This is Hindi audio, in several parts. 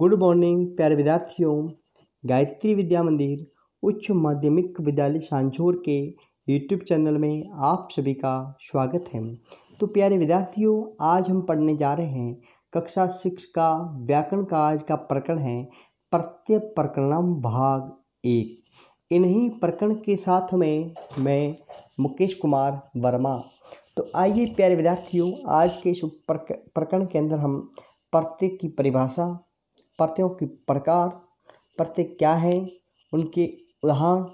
गुड मॉर्निंग प्यारे विद्यार्थियों गायत्री विद्या मंदिर उच्च माध्यमिक विद्यालय सांझोर के यूट्यूब चैनल में आप सभी का स्वागत है तो प्यारे विद्यार्थियों आज हम पढ़ने जा रहे हैं कक्षा सिक्स का व्याकरण का आज का प्रकरण है प्रत्यय प्रकरणम भाग एक इन्हीं प्रकरण के साथ में मैं मुकेश कुमार वर्मा तो आइए प्यारे विद्यार्थियों आज के इस प्रकरण के अंदर हम प्रत्यय की परिभाषा प्रत्ययों के प्रकार प्रत्यय क्या हैं उनके उदाहरण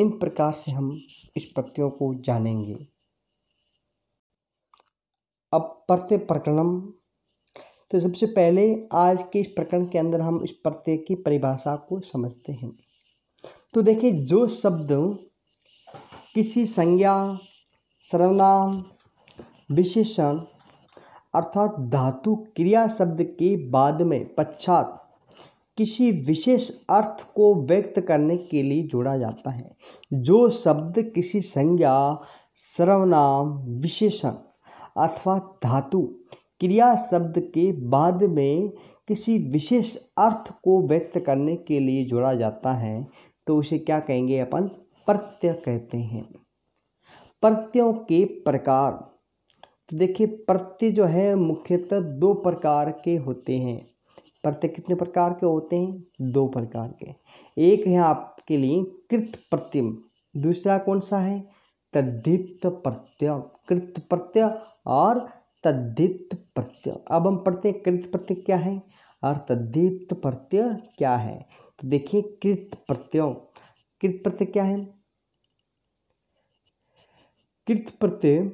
इन प्रकार से हम इस प्रत्ययों को जानेंगे अब प्रत्यय प्रकरण तो सबसे पहले आज के इस प्रकरण के अंदर हम इस प्रत्यय की परिभाषा को समझते हैं तो देखिए जो शब्द किसी संज्ञा सर्वनाम विशेषण अर्थात धातु क्रिया शब्द के बाद में पश्चात किसी विशेष अर्थ को व्यक्त करने के लिए जोड़ा जाता है जो शब्द किसी संज्ञा सर्वनाम विशेषण अथवा धातु क्रिया शब्द के बाद में किसी विशेष अर्थ को व्यक्त करने के लिए जोड़ा जाता है तो उसे क्या कहेंगे अपन प्रत्यय कहते हैं प्रत्ययों के प्रकार तो देखिए प्रत्यय जो है मुख्यतः दो प्रकार के होते हैं प्रत्यय कितने प्रकार के होते हैं दो प्रकार के एक है आपके लिए कृत प्रत्यय दूसरा कौन सा है तद्धित प्रत्यय कृत प्रत्यय और तद्धित प्रत्यय अब हम पढ़ते हैं कृत प्रत्यय क्या है और तद्धित प्रत्यय क्या है तो देखिए कृत प्रत्यय कृत प्रत्यय क्या है कृत प्रत्यय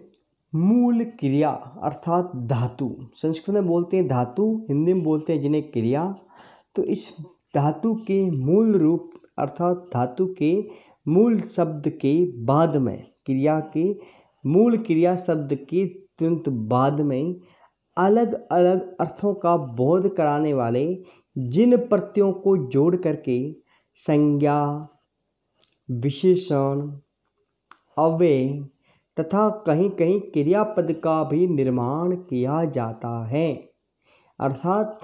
मूल क्रिया अर्थात धातु संस्कृत में बोलते हैं धातु हिंदी में बोलते हैं जिन्हें क्रिया तो इस धातु के मूल रूप अर्थात धातु के मूल शब्द के बाद में क्रिया के मूल क्रिया शब्द के तुरंत बाद में अलग अलग अर्थों का बोध कराने वाले जिन प्रत्यों को जोड़ करके संज्ञा विशेषण अव्यय तथा कहीं कहीं क्रियापद का भी निर्माण किया जाता है अर्थात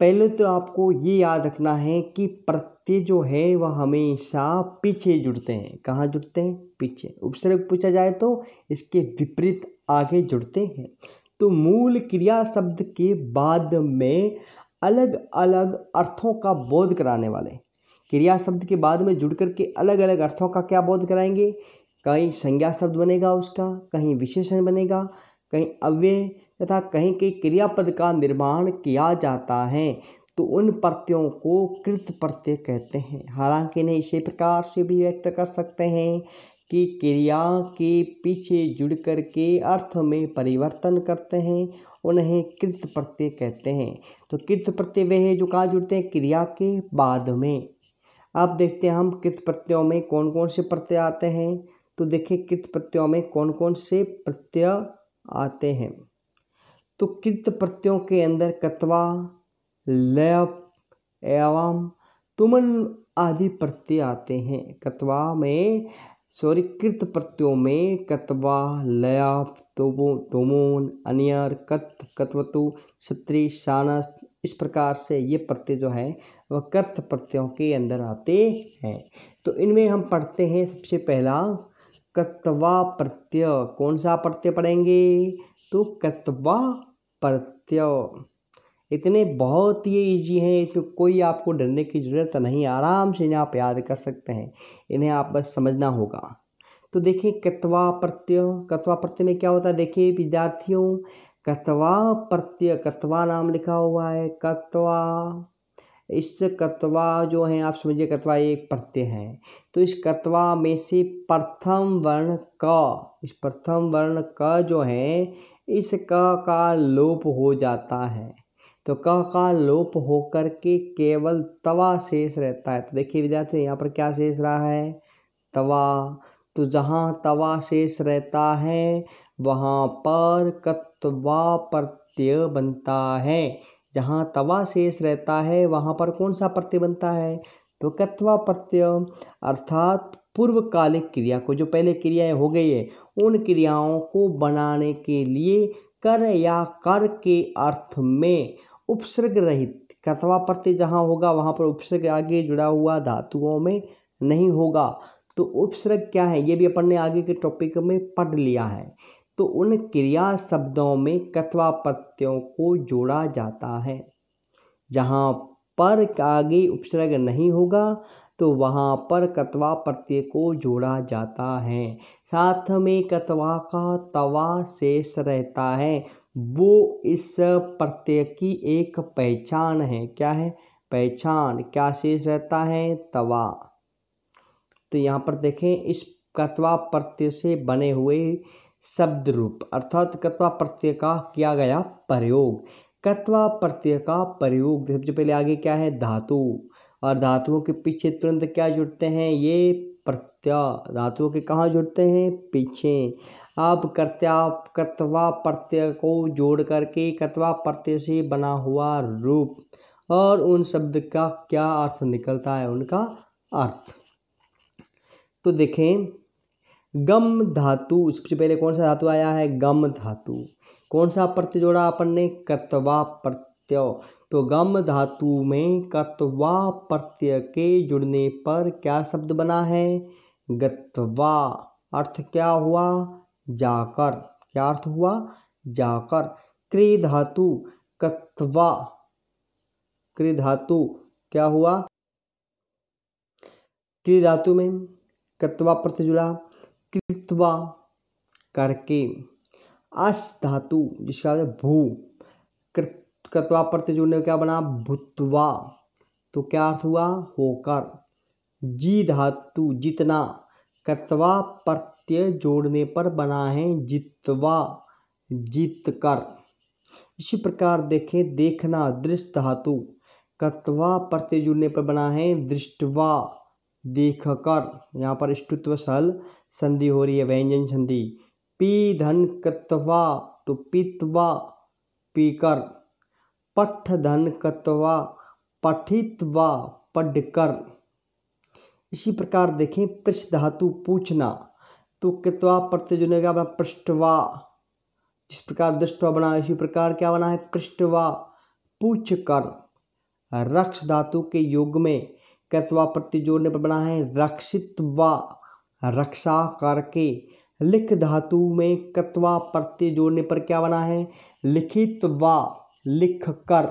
पहले तो आपको ये याद रखना है कि प्रत्यय जो है वह हमेशा पीछे जुड़ते हैं कहाँ जुड़ते हैं पीछे उपसर्ग पूछा जाए तो इसके विपरीत आगे जुड़ते हैं तो मूल क्रिया शब्द के बाद में अलग अलग अर्थों का बोध कराने वाले क्रिया शब्द के बाद में जुड़ कर के अलग अलग अर्थों का क्या बोध कराएंगे कहीं संज्ञा शब्द बनेगा उसका कहीं विशेषण बनेगा कहीं अव्यय तथा कहीं कहीं क्रियापद का निर्माण किया जाता है तो उन प्रत्ययों को कृत प्रत्यय कहते हैं हालांकि इन्हें इसी प्रकार से भी व्यक्त कर सकते हैं कि क्रिया के पीछे जुड़ कर के अर्थ में परिवर्तन करते हैं उन्हें कृत प्रत्यय कहते हैं तो कृत प्रत्यय वे हैं जो कहाँ जुड़ते हैं क्रिया के बाद में अब देखते हैं हम कृत प्रत्ययों में कौन कौन से प्रत्यय आते हैं तो देखें कृत प्रत्ययों में कौन कौन से प्रत्यय आते हैं तो कृत प्रत्ययों के अंदर कत्वा लयप एवं तुमन आदि प्रत्यय आते हैं कत्वा में सॉरी कृत प्रत्ययों में कत्वा लयप तोबो तोमोन अनियर कत कत्वतु क्षत्रि सानस इस प्रकार से ये प्रत्यय जो है वह कर्त प्रत्ययों के अंदर आते हैं तो इनमें हम पढ़ते हैं सबसे पहला कत्वा प्रत्यय कौन सा प्रत्यय पढ़ेंगे तो कत्वा प्रत्यय इतने बहुत ही ईजी हैं इसमें कोई आपको डरने की ज़रूरत नहीं आराम से इन्हें आप याद कर सकते हैं इन्हें आप बस समझना होगा तो देखिए कत्वा प्रत्यय कत्वा प्रत्यय में क्या होता है देखिए विद्यार्थियों कत्वा प्रत्यय कत्वा नाम लिखा हुआ है कत्वा इस कतवा जो है आप समझिए कतवा एक प्रत्यय है तो इस कतवा में से प्रथम वर्ण क इस प्रथम वर्ण क जो है इस क का लोप हो जाता है तो क का लोप होकर के केवल तवा शेष रहता है तो देखिए विद्यार्थी यहाँ पर क्या शेष रहा है तवा तो जहाँ तवा शेष रहता है वहाँ पर कतवा प्रत्यय बनता है जहाँ तवा शेष रहता है वहाँ पर कौन सा प्रत्यय बनता है तो कत्वा प्रत्यय अर्थात पूर्वकालिक क्रिया को जो पहले क्रियाएं हो गई है उन क्रियाओं को बनाने के लिए कर या कर के अर्थ में उपसर्ग रहित कत्वा प्रत्यय जहाँ होगा वहाँ पर उपसर्ग आगे जुड़ा हुआ धातुओं में नहीं होगा तो उपसर्ग क्या है ये भी अपन ने आगे के टॉपिक में पढ़ लिया है तो उन क्रिया शब्दों में कथवा प्रत्ययों को जोड़ा जाता है जहाँ पर आगे उपसर्ग नहीं होगा तो वहाँ पर कत्वा प्रत्यय को जोड़ा जाता है साथ में कथवा का तवा शेष रहता है वो इस प्रत्यय की एक पहचान है क्या है पहचान क्या शेष रहता है तवा तो यहाँ पर देखें इस कथवा प्रत्यय से बने हुए शब्द रूप अर्थात कत्वा प्रत्यय का किया गया प्रयोग कत्वा प्रत्यय का प्रयोग सबसे पहले आगे क्या है धातु और धातुओं के पीछे तुरंत क्या जुड़ते हैं ये प्रत्यय धातुओं के कहाँ जुड़ते हैं पीछे आप कर्त्या कत्वा प्रत्यय को जोड़ करके कत्वा प्रत्यय से बना हुआ रूप और उन शब्द का क्या अर्थ निकलता है उनका अर्थ तो देखें गम धातु सबसे पहले कौन सा धातु आया है गम धातु कौन सा प्रत्यय जोड़ा अपन ने कत्वा प्रत्यय तो गम धातु में कत्वा प्रत्यय के जुड़ने पर क्या शब्द बना है गत्वा अर्थ क्या हुआ जाकर क्या अर्थ हुआ जाकर क्री धातु कत्वा क्री धातु क्या हुआ क्री धातु में कत्वा प्रत्यय जुड़ा कृत्वा करके अस् धातु जिसका भू कृत्वा प्रत्यय जुड़ने क्या बना भूतवा तो क्या अर्थ हुआ होकर जी धातु जितना कृत्वा प्रत्यय जोड़ने पर बना है जितवा जीत कर इसी प्रकार देखें देखना दृष्ट धातु कत्वा प्रत्यय जुड़ने पर बना है दृष्टवा देखकर यहाँ पर स्तुत्व सल संधि हो रही है व्यंजन संधि पी धन कत्वा तो पीतवा पीकर पठ धन कत्वा पठितवा पढ़कर इसी प्रकार देखें पृष्ठ धातु पूछना तो कितवा प्रत्यय जुड़ेगा अपना पृष्ठवा जिस प्रकार दृष्टवा बना इसी प्रकार क्या बना है पृष्ठवा पूछ कर रक्ष धातु के योग में कैसवा प्रत्यय जोड़ने पर बना है रक्षित वा रक्षा करके लिख धातु में कत्वा प्रत्यय जोड़ने पर क्या बना है लिखित व लिख कर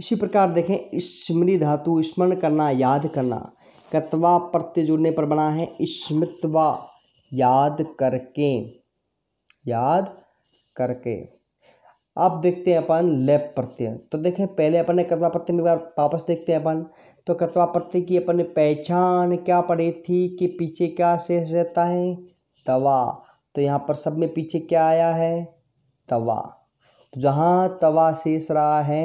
इसी प्रकार देखें स्मृति धातु स्मरण करना याद करना कत्वा प्रत्यय जोड़ने पर बना है स्मृतवा याद करके याद करके अब देखते हैं अपन लेप प्रत्यय तो देखें पहले अपन ने कत्वा प्रत्यय में बार वापस देखते हैं अपन तो कतवा प्रत्यय की अपन पहचान क्या पड़ी थी कि पीछे क्या शेष रहता है तवा तो यहाँ पर सब में पीछे क्या आया है तवा तो जहाँ तवा शेष रहा है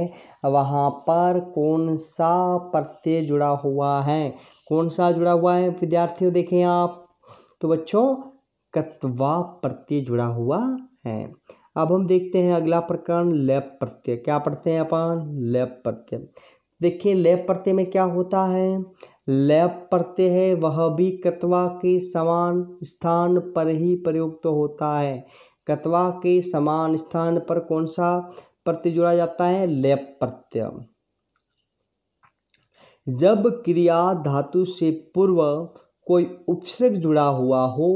वहाँ पर कौन सा प्रत्यय जुड़ा हुआ है कौन सा जुड़ा हुआ है विद्यार्थियों देखें आप तो बच्चों कत्वा प्रत्यय जुड़ा हुआ है अब हम देखते हैं अगला प्रकरण लेप प्रत्यय क्या पढ़ते हैं अपन लेप प्रत्यय देखिए लैब प्रत्यय में क्या होता है लैब प्रत्यय है वह भी कत्वा के समान स्थान पर ही प्रयुक्त तो होता है कत्वा के समान स्थान पर कौन सा प्रत्यय जोड़ा जाता है लैब प्रत्यय जब क्रिया धातु से पूर्व कोई उपसर्ग जुड़ा हुआ हो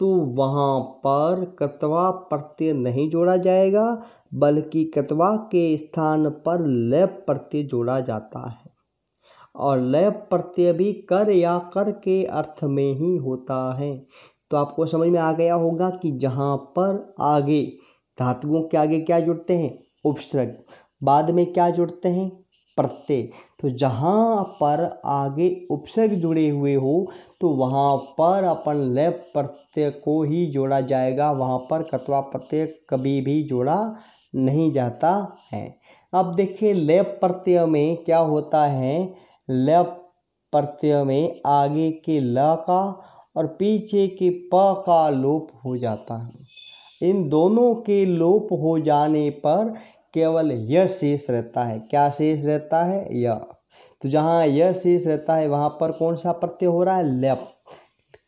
तो वहाँ पर कत्वा प्रत्यय नहीं जोड़ा जाएगा बल्कि कतवा के स्थान पर लय प्रत्यय जोड़ा जाता है और लय प्रत्यय भी कर या कर के अर्थ में ही होता है तो आपको समझ में आ गया होगा कि जहाँ पर आगे धातुओं के आगे क्या जुड़ते हैं उपसर्ग बाद में क्या जुड़ते हैं प्रत्यय तो जहाँ पर आगे उपसर्ग जुड़े हुए हो तो वहाँ पर अपन लय प्रत्यय को ही जोड़ा जाएगा वहाँ पर कतवा प्रत्यय कभी भी जोड़ा नहीं जाता है अब देखिए लेप प्रत्यय में क्या होता है लेप प्रत्यय में आगे के ल का और पीछे के प का लोप हो जाता है इन दोनों के लोप हो जाने पर केवल यह शेष रहता है क्या शेष रहता है यह तो जहाँ यह शेष रहता है वहाँ पर कौन सा प्रत्यय हो रहा है लेप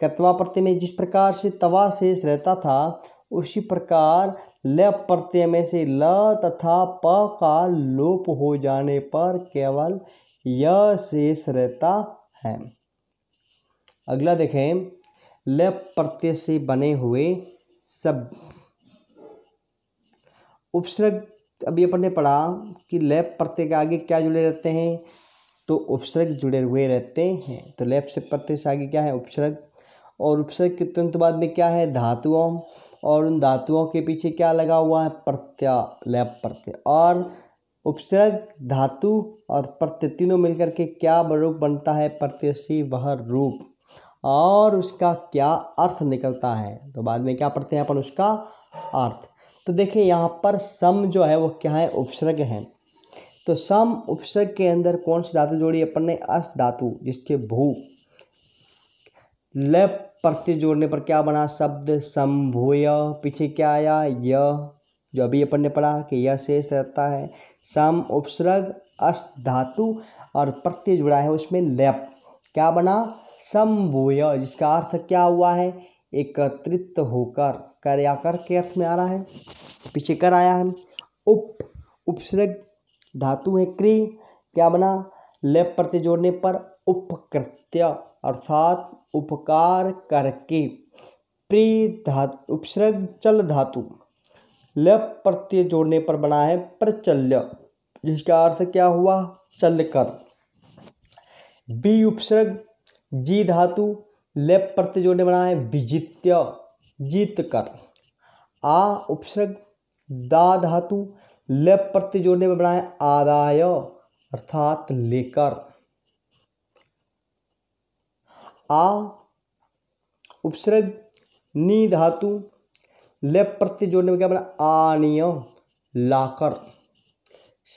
कतवा प्रत्यय में जिस प्रकार से तवा शेष रहता था उसी प्रकार ल प्रत्यय में से ल तथा प का लोप हो जाने पर केवल य शेष रहता है अगला देखें ल प्रत्यय से बने हुए सब उपसर्ग अभी अपन ने पढ़ा कि ल प्रत्यय के आगे क्या जुड़े रहते हैं तो उपसर्ग जुड़े हुए रहते हैं तो लैब से प्रत्यय से आगे क्या है उपसर्ग और उपसर्ग के तुरंत बाद में क्या है धातुओं और उन धातुओं के पीछे क्या लगा हुआ है प्रत्यालय प्रत्यय और उपसर्ग धातु और प्रत्यय तीनों मिलकर के क्या रूप बनता है प्रत्यक्षी वह रूप और उसका क्या अर्थ निकलता है तो बाद में क्या पढ़ते हैं अपन उसका अर्थ तो देखिए यहाँ पर सम जो है वो क्या है उपसर्ग है तो सम उपसर्ग के अंदर कौन सी धातु जोड़ी अपन ने अस धातु जिसके भू लप प्रत्यय जोड़ने पर क्या बना शब्द संभूय पीछे क्या आया य जो अभी अपन ने पढ़ा कि यह शेष रहता है सम उपसर्ग अस धातु और प्रत्यय जुड़ा है उसमें लैप क्या बना संभूय जिसका अर्थ क्या हुआ है एकत्रित होकर कर या कर के अर्थ में आ रहा है पीछे कर आया है उप उपसर्ग धातु है क्री क्या बना लेप प्रत्यय जोड़ने पर उपकृत्य अर्थात उपकार करके प्री धातु उपसर्ग चल धातु लय प्रत्यय जोड़ने पर बना है प्रचल्य जिसका अर्थ क्या हुआ चल कर बी उपसर्ग जी धातु लय प्रत्यय जोड़ने बना है विजित्य जीत कर आ उपसर्ग दा धातु लय प्रत्यय जोड़ने में बना है आदाय अर्थात लेकर आ उपसर्ग नी धातु लेप प्रत्यय जोड़ने में क्या बना आनियो लाकर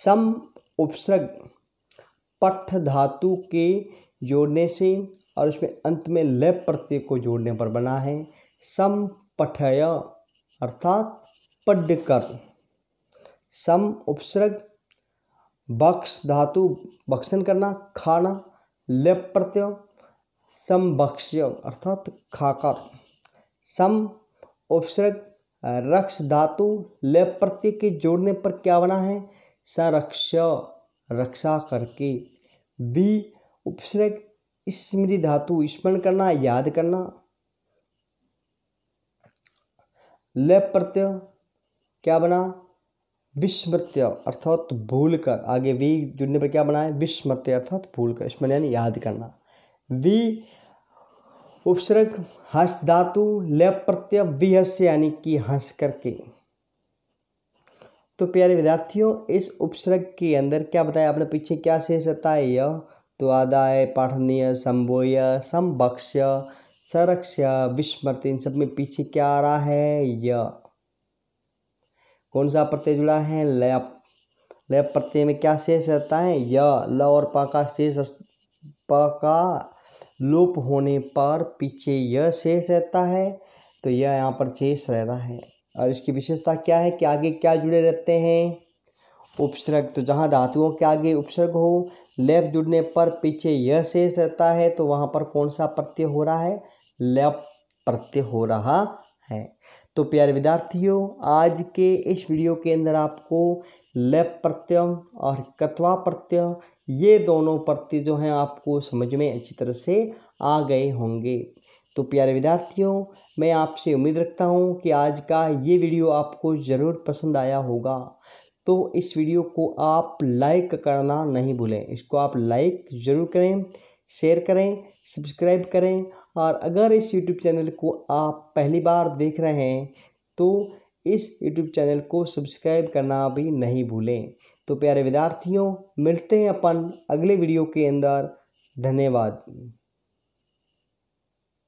सम उपसर्ग पठ धातु के जोड़ने से और उसमें अंत में लेप प्रत्यय को जोड़ने पर बना है सम पठय अर्थात पढ़कर सम उपसर्ग बक्स धातु बक्सन करना खाना लेप प्रत्यय समभक्ष्य अर्थात खाकर सम उपसर्ग रक्ष धातु ले प्रत्यय के जोड़ने पर क्या बना है संरक्ष रक्षा करके वी उपसर्ग स्मृति धातु स्मरण करना याद करना ले प्रत्यय क्या बना विस्मृत्य अर्थात भूल कर आगे वी जुड़ने पर क्या बना है विस्मृत्य अर्थात भूल कर स्मरण यानी याद करना वी उपसर्ग हंस धातु लय प्रत्यय विहस यानी कि हंस करके तो प्यारे विद्यार्थियों इस उपसर्ग के अंदर क्या बताया आपने पीछे क्या शेष रहता है यह तो आदाय पाठनीय संभोय संभक्ष संरक्ष विस्मृति इन सब में पीछे क्या आ रहा है य कौन सा प्रत्यय जुड़ा है लय लय प्रत्यय में क्या शेष रहता है य ल और प का शेष प का लोप होने पर पीछे यह शेष रहता है तो यह यहाँ पर शेष रहना है और इसकी विशेषता क्या है कि आगे क्या जुड़े रहते हैं उपसर्ग तो जहाँ धातुओं के आगे उपसर्ग हो लेप जुड़ने पर पीछे यह शेष रहता है तो वहाँ पर कौन सा प्रत्यय हो रहा है लेप प्रत्यय हो रहा है तो प्यारे विद्यार्थियों आज के इस वीडियो के अंदर आपको लेप प्रत्यय और कत्वा प्रत्यय ये दोनों प्रति जो हैं आपको समझ में अच्छी तरह से आ गए होंगे तो प्यारे विद्यार्थियों मैं आपसे उम्मीद रखता हूँ कि आज का ये वीडियो आपको ज़रूर पसंद आया होगा तो इस वीडियो को आप लाइक करना नहीं भूलें इसको आप लाइक ज़रूर करें शेयर करें सब्सक्राइब करें और अगर इस यूट्यूब चैनल को आप पहली बार देख रहे हैं तो इस यूट्यूब चैनल को सब्सक्राइब करना भी नहीं भूलें तो प्यारे विद्यार्थियों मिलते हैं अपन अगले वीडियो के अंदर धन्यवाद